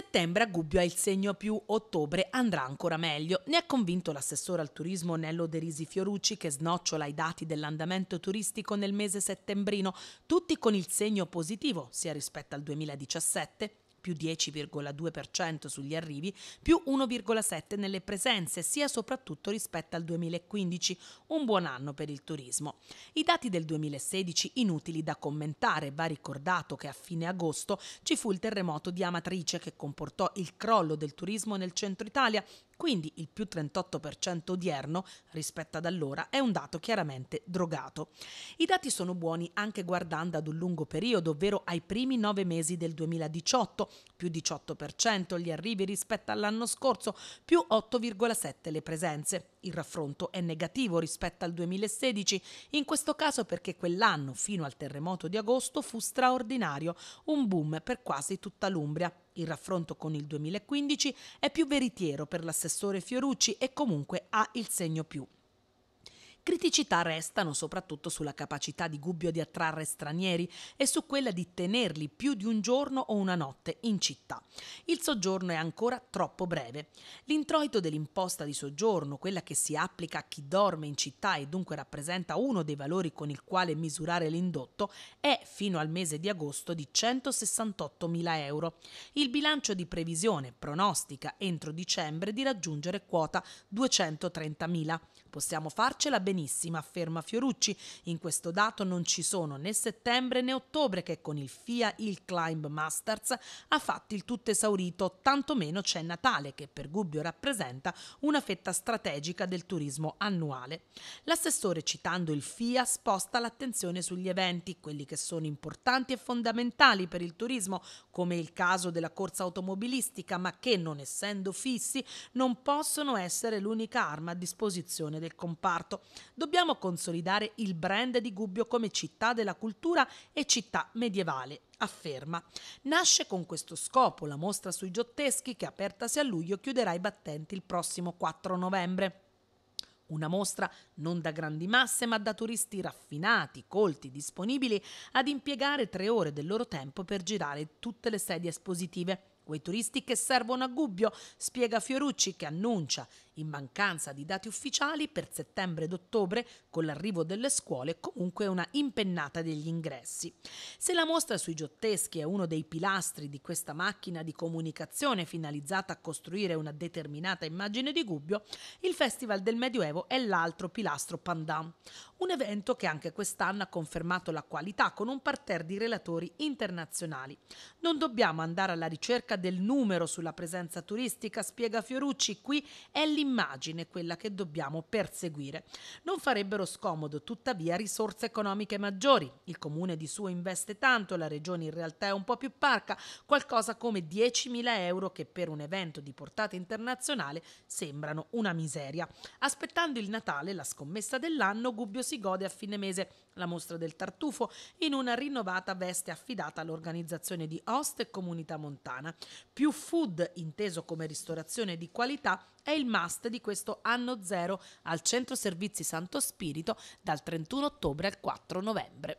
Settembre a Gubbio ha il segno più, ottobre andrà ancora meglio. Ne ha convinto l'assessore al turismo Nello Derisi Fiorucci che snocciola i dati dell'andamento turistico nel mese settembrino, tutti con il segno positivo sia rispetto al 2017 più 10,2% sugli arrivi, più 1,7% nelle presenze, sia soprattutto rispetto al 2015, un buon anno per il turismo. I dati del 2016 inutili da commentare, va ricordato che a fine agosto ci fu il terremoto di Amatrice che comportò il crollo del turismo nel centro Italia quindi il più 38% odierno rispetto ad allora è un dato chiaramente drogato. I dati sono buoni anche guardando ad un lungo periodo, ovvero ai primi nove mesi del 2018, più 18% gli arrivi rispetto all'anno scorso, più 8,7 le presenze. Il raffronto è negativo rispetto al 2016, in questo caso perché quell'anno, fino al terremoto di agosto, fu straordinario, un boom per quasi tutta l'Umbria. Il raffronto con il 2015 è più veritiero per l'assessore Fiorucci e comunque ha il segno più. Criticità restano soprattutto sulla capacità di Gubbio di attrarre stranieri e su quella di tenerli più di un giorno o una notte in città. Il soggiorno è ancora troppo breve. L'introito dell'imposta di soggiorno, quella che si applica a chi dorme in città e dunque rappresenta uno dei valori con il quale misurare l'indotto, è fino al mese di agosto di 168.000 euro. Il bilancio di previsione pronostica entro dicembre di raggiungere quota 230.000. Possiamo farcela benissimo benissima, afferma Fiorucci. In questo dato non ci sono né settembre né ottobre che con il FIA il Climb Masters ha fatto il tutto esaurito, tantomeno c'è Natale che per Gubbio rappresenta una fetta strategica del turismo annuale. L'assessore citando il FIA sposta l'attenzione sugli eventi, quelli che sono importanti e fondamentali per il turismo, come il caso della corsa automobilistica, ma che non essendo fissi non possono essere l'unica arma a disposizione del comparto dobbiamo consolidare il brand di Gubbio come città della cultura e città medievale, afferma. Nasce con questo scopo la mostra sui giotteschi che apertasi a luglio chiuderà i battenti il prossimo 4 novembre. Una mostra non da grandi masse, ma da turisti raffinati, colti, disponibili ad impiegare tre ore del loro tempo per girare tutte le sedie espositive. Quei turisti che servono a Gubbio, spiega Fiorucci, che annuncia in mancanza di dati ufficiali per settembre ed ottobre, con l'arrivo delle scuole, comunque una impennata degli ingressi. Se la mostra sui giotteschi è uno dei pilastri di questa macchina di comunicazione finalizzata a costruire una determinata immagine di Gubbio, il Festival del Medioevo è l'altro pilastro pandan. Un evento che anche quest'anno ha confermato la qualità con un parterre di relatori internazionali. Non dobbiamo andare alla ricerca del numero sulla presenza turistica, spiega Fiorucci, qui è limitato immagine quella che dobbiamo perseguire. Non farebbero scomodo tuttavia risorse economiche maggiori. Il comune di suo investe tanto, la regione in realtà è un po' più parca, qualcosa come 10.000 euro che per un evento di portata internazionale sembrano una miseria. Aspettando il Natale, la scommessa dell'anno, Gubbio si gode a fine mese la mostra del tartufo in una rinnovata veste affidata all'organizzazione di Host e Comunità Montana. Più food, inteso come ristorazione di qualità, è il must di questo anno zero al Centro Servizi Santo Spirito dal 31 ottobre al 4 novembre.